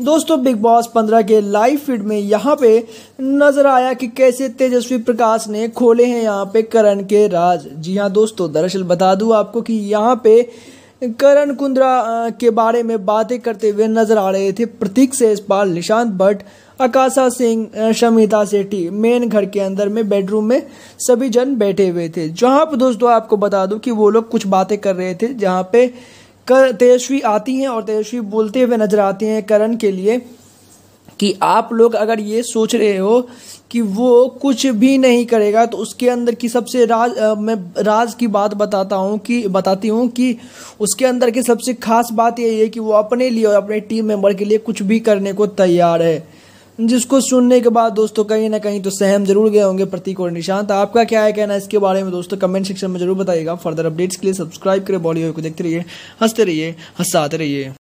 दोस्तों big boss 15 के live feed में यहाँ पे नजर आया कि कैसे तेजस्वी प्रकाश ने खोले हैं यहाँ पे करण के राज जी हाँ दोस्तों दरअसल बता दू आपको कि यहाँ पे करण कुंद्रा के बारे में बातें करते हुए नजर आ रहे थे प्रतीक सेसपाल निशांत भट्ट अकाशा सिंह शमिता सेठी मेन घर के अंदर में बेडरूम में सभी जन बैठे हुए थे जहाँ पर दोस्तों आपको बता दूं कि वो लोग कुछ बातें कर रहे थे जहाँ पे तेजस्वी आती हैं और तेजस्वी बोलते हुए नजर आते हैं करण के लिए कि आप लोग अगर ये सोच रहे हो कि वो कुछ भी नहीं करेगा तो उसके अंदर की सबसे राज आ, मैं राज की बात बताता हूँ कि बताती हूँ कि उसके अंदर की सबसे खास बात यही है कि वो अपने लिए और अपने टीम मेंबर के लिए कुछ भी करने को तैयार है जिसको सुनने के बाद दोस्तों कहीं ना कहीं तो सहम जरूर गए होंगे प्रतीक और निशांत आपका क्या है कहना इसके बारे में दोस्तों कमेंट सेक्शन में जरूर बताइएगा फर्दर अपडेट्स के लिए सब्सक्राइब करें बॉलीवुड को देखते रहिए हंसते रहिए हंसाते रहिए